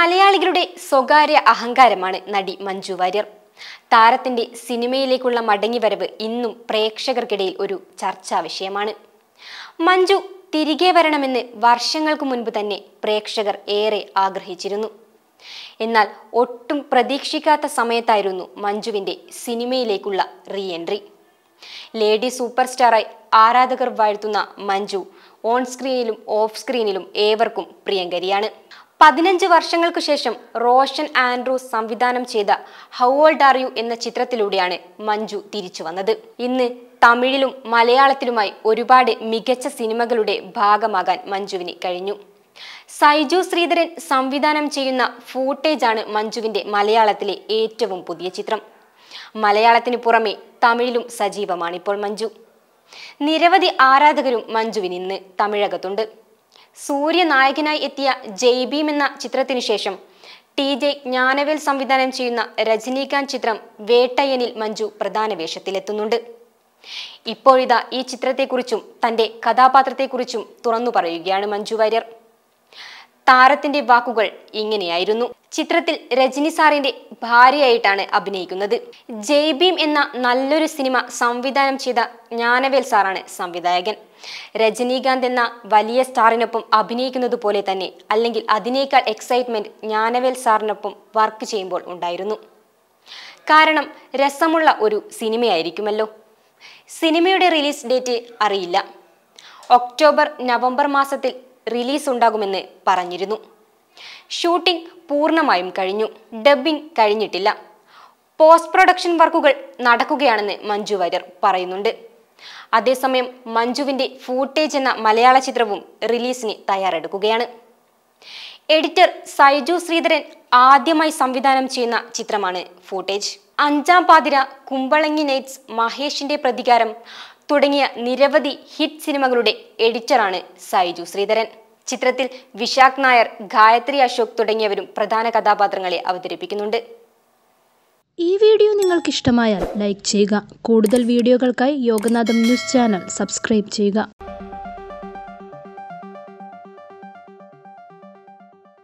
മലയാളികളുടെ സ്വകാര്യ അഹങ്കാരമാണ് നടി മഞ്ജു വാര്യർ താരത്തിന്റെ സിനിമയിലേക്കുള്ള മടങ്ങിവരവ് ഇന്നും പ്രേക്ഷകർക്കിടയിൽ ഒരു ചർച്ചാ വിഷയമാണ് മഞ്ജു തിരികെ വരണമെന്ന് വർഷങ്ങൾക്ക് മുൻപ് തന്നെ പ്രേക്ഷകർ ഏറെ ആഗ്രഹിച്ചിരുന്നു എന്നാൽ ഒട്ടും പ്രതീക്ഷിക്കാത്ത സമയത്തായിരുന്നു മഞ്ജുവിന്റെ സിനിമയിലേക്കുള്ള റീ എൻട്രി ലേഡി സൂപ്പർ സ്റ്റാറായി ആരാധകർ വാഴ്ത്തുന്ന മഞ്ജു ഓൺ സ്ക്രീനിലും ഓഫ് സ്ക്രീനിലും ഏവർക്കും പ്രിയങ്കരിയാണ് പതിനഞ്ച് വർഷങ്ങൾക്ക് ശേഷം റോഷൻ ആൻഡ്രൂസ് സംവിധാനം ചെയ്ത ഹൗ ഓൾഡ് ആർ യു എന്ന ചിത്രത്തിലൂടെയാണ് മഞ്ജു തിരിച്ചു വന്നത് ഇന്ന് തമിഴിലും മലയാളത്തിലുമായി ഒരുപാട് മികച്ച സിനിമകളുടെ ഭാഗമാകാൻ മഞ്ജുവിന് കഴിഞ്ഞു സൈജു ശ്രീധരൻ സംവിധാനം ചെയ്യുന്ന ഫൂട്ടേജ് ആണ് മഞ്ജുവിന്റെ മലയാളത്തിലെ ഏറ്റവും പുതിയ ചിത്രം മലയാളത്തിന് പുറമെ തമിഴിലും സജീവമാണിപ്പോൾ മഞ്ജു നിരവധി ആരാധകരും മഞ്ജുവിന് ഇന്ന് തമിഴകത്തുണ്ട് സൂര്യ നായകനായി എത്തിയ ജയ് ഭീം എന്ന ചിത്രത്തിനു ശേഷം ടി ജെ ജ്ഞാനവേൽ സംവിധാനം ചെയ്യുന്ന രജനീകാന്ത് ചിത്രം വേട്ടയ്യനിൽ മഞ്ജു പ്രധാന വേഷത്തിലെത്തുന്നുണ്ട് ഇപ്പോഴിതാ ഈ ചിത്രത്തെക്കുറിച്ചും തന്റെ കഥാപാത്രത്തെക്കുറിച്ചും തുറന്നു പറയുകയാണ് മഞ്ജു വാര്യർ താരത്തിന്റെ വാക്കുകൾ ഇങ്ങനെയായിരുന്നു ചിത്രത്തിൽ രജനി സാറിന്റെ ഭാര്യയായിട്ടാണ് അഭിനയിക്കുന്നത് ജയ് ഭീം എന്ന നല്ലൊരു സിനിമ സംവിധാനം ചെയ്ത ജ്ഞാനവേൽ സാറാണ് സംവിധായകൻ രജനീകാന്ത് എന്ന വലിയ സ്റ്റാറിനൊപ്പം അഭിനയിക്കുന്നത് പോലെ തന്നെ അല്ലെങ്കിൽ അതിനേക്കാൾ എക്സൈറ്റ്മെന്റ് ജ്ഞാനവേൽ സാറിനൊപ്പം വർക്ക് ചെയ്യുമ്പോൾ ഉണ്ടായിരുന്നു കാരണം രസമുള്ള ഒരു സിനിമയായിരിക്കുമല്ലോ സിനിമയുടെ റിലീസ് ഡേറ്റ് അറിയില്ല ഒക്ടോബർ നവംബർ മാസത്തിൽ റിലീസ് ഉണ്ടാകുമെന്ന് പറഞ്ഞിരുന്നു ഷൂട്ടിംഗ് പൂർണ്ണമായും കഴിഞ്ഞു ഡബ്ബിംഗ് കഴിഞ്ഞിട്ടില്ല പോസ്റ്റ് പ്രൊഡക്ഷൻ വർക്കുകൾ നടക്കുകയാണെന്ന് മഞ്ജു വാര്യർ പറയുന്നുണ്ട് അതേസമയം മഞ്ജുവിന്റെ ഫൂട്ടേജ് എന്ന മലയാള ചിത്രവും റിലീസിന് തയ്യാറെടുക്കുകയാണ് എഡിറ്റർ സൈജു ശ്രീധരൻ ആദ്യമായി സംവിധാനം ചെയ്യുന്ന ചിത്രമാണ് ഫൂട്ടേജ് അഞ്ചാം പാതിര കുമ്പളങ്ങി നൈറ്റ്സ് മഹേഷിന്റെ പ്രതികാരം തുടങ്ങിയ നിരവധി ഹിറ്റ് സിനിമകളുടെ എഡിറ്ററാണ് സായിജു ശ്രീധരൻ ചിത്രത്തിൽ വിശാഖ് നായർ ഗായത്രി അശോക് തുടങ്ങിയവരും പ്രധാന കഥാപാത്രങ്ങളെ അവതരിപ്പിക്കുന്നുണ്ട് ഈ വീഡിയോ നിങ്ങൾക്ക് ഇഷ്ടമായാൽ ലൈക്ക് ചെയ്യുക കൂടുതൽ വീഡിയോകൾക്കായി യോഗനാഥം ന്യൂസ് ചാനൽ സബ്സ്ക്രൈബ് ചെയ്യുക